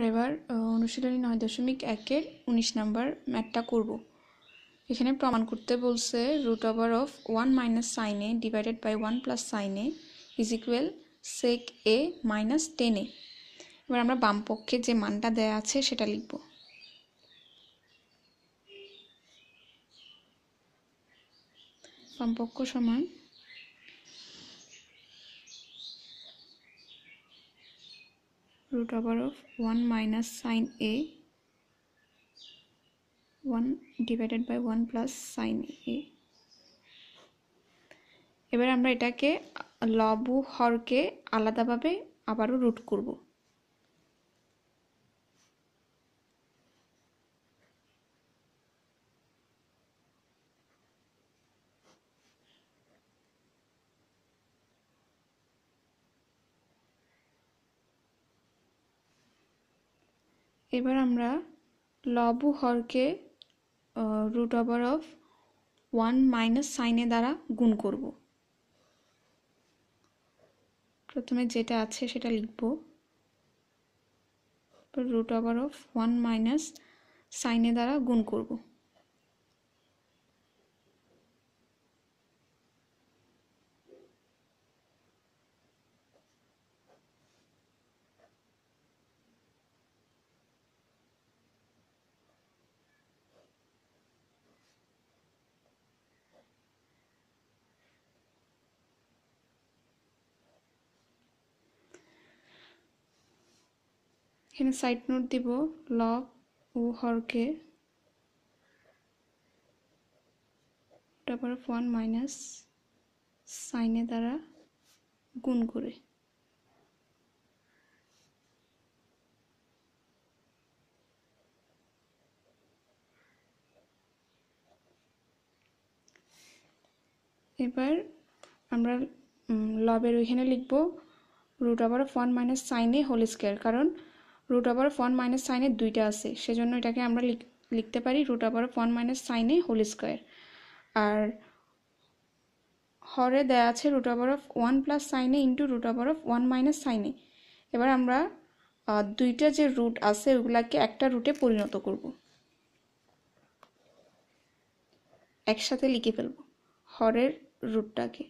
আমরা এবার অনুশীলনী নয় দশমিক একের উনিশ নাম্বার ম্যাটটা করব এখানে প্রমাণ করতে বলছে root over of one minus sine A divided by one plus sine A is equal sec A minus tan A এবার আমরা বামপক্ষে যে মানটা দেয়া আছে সেটা লিখব বামপক্ষ সমান root over of 1 minus sine a 1 divided by 1 plus sine a এবার আমরা এটাকে লব হরকে আলাদাভাবে আবারও রুট করবো এবার আমরা লব হরকে root over of one minus সাইনে দ্বারা গুণ করব প্রথমে যেটা আছে সেটা লিখব root over of one minus সাইনে দ্বারা গুণ করবো এখানে সাইড নোট দিব লব ও হরকে তারপর ওয়ান মাইনাস সাইনে দ্বারা গুণ করে এবার আমরা লবের ওইখানে লিখব রুট আবার ওয়ান মাইনাস সাইনে হোল স্কোয়ার কারণ রুট ওভার ওয়ান মাইনাস সাইনে দুইটা আছে সেজন্য এটাকে আমরা লিখতে পারি রুট ওভার ওয়ান মাইনাস সাইনে হোল স্কোয়ার আর হরে দেয়া আছে root over of one plus সাইনে into root over of one minus সাইনে এবার আমরা দুইটা যে রুট আছে ওগুলাকে একটা রুটে পরিণত করব একসাথে লিখে ফেলব হরের রুটটাকে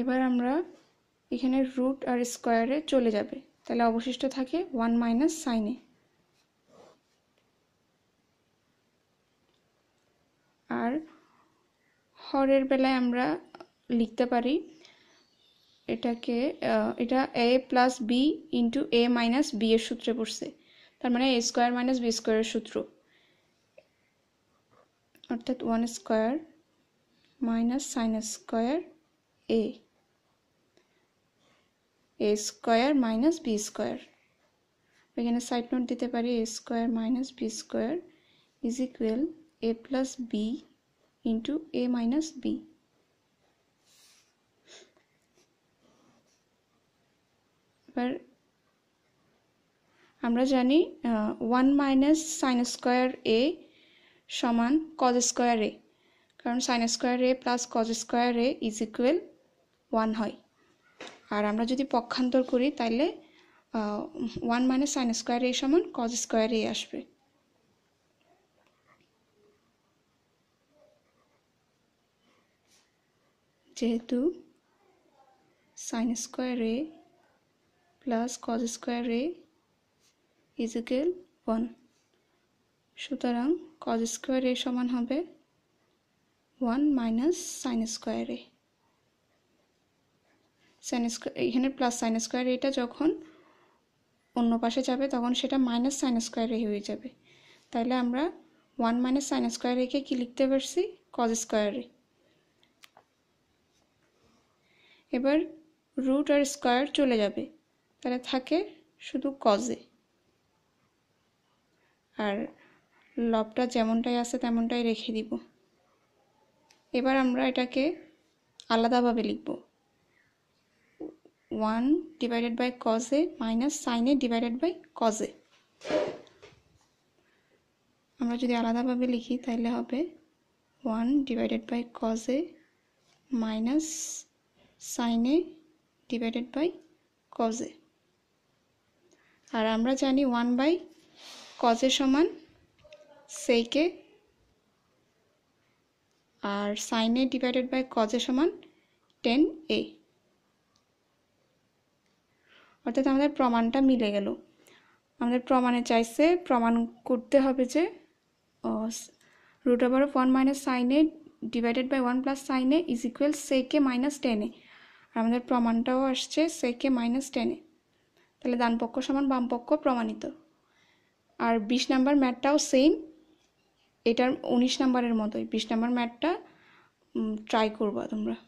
এবার আমরা এখানে রুট আর স্কোয়ারে চলে যাবে তাহলে অবশিষ্ট থাকে ওয়ান মাইনাস সাইনে আর হরের বেলায় আমরা লিখতে পারি এটাকে এটা A plus B into A minus B এর সূত্রে পড়ছে তার মানে এ স্কোয়ার মাইনাস বি স্কোয়ারের সূত্র অর্থাৎ one square minus sine square A A square minus B square এখানে সাইড নোট দিতে পারি A square minus B square is equal A plus B into A minus B এবার আমরা জানি one minus sine square A সমান cos square A কারণ sine square A plus cos square A is equal one হয় আর আমরা যদি পক্ষান্তর করি তাহলে one minus sine square A সমান কজ স্কোয়ার এ আসবে যেহেতু sine square A plus cos square A is equal one সুতরাং কজ স্কোয়ার এ সমান হবে one minus sine square A sine square এখানে প্লাস সাইন স্কোয়ার এটা যখন অন্য পাশে যাবে তখন সেটা মাইনাস সাইন স্কোয়ার এ হয়ে যাবে তাহলে আমরা ওয়ান মাইনাস সাইন স্কোয়ার রেখে কী লিখতে পারছি কজ স্কোয়ারে এবার রুট আর স্কোয়ার চলে যাবে তাহলে থাকে শুধু কজে আর লবটা যেমনটাই আছে তেমনটাই রেখে দিব এবার আমরা এটাকে আলাদাভাবে লিখবো ওয়ান ডিভাইডেড বাই কজে মাইনাস সাইনে ডিভাইডেড বাই কজে আমরা যদি আলাদাভাবে লিখি তাহলে হবে one divided by cos A minus সাইনে ডিভাইডেড বাই কজে আর আমরা জানি ওয়ান বাই কজে সমান সেইকে আর সাইনে ডিভাইডেড বাই কজে সমান টেন এ অর্থাৎ আমাদের প্রমাণটা মিলে গেল আমাদের প্রমাণে চাইছে প্রমাণ করতে হবে যে রুট ওভার ওয়ান মাইনাস সাইনে ডিভাইডেড বাই ওয়ান প্লাস সাইনে ইজ ইকুয়াল সেকে মাইনাস টেনে আর আমাদের প্রমাণটাও আসছে সেকে মাইনাস টেনে তাহলে ডানপক্ষ সমান বামপক্ষ প্রমাণিত আর বিশ নাম্বার ম্যাটটাও সেম এটার উনিশ নাম্বারের মতোই বিশ নাম্বার ম্যাটটা ট্রাই করবা তোমরা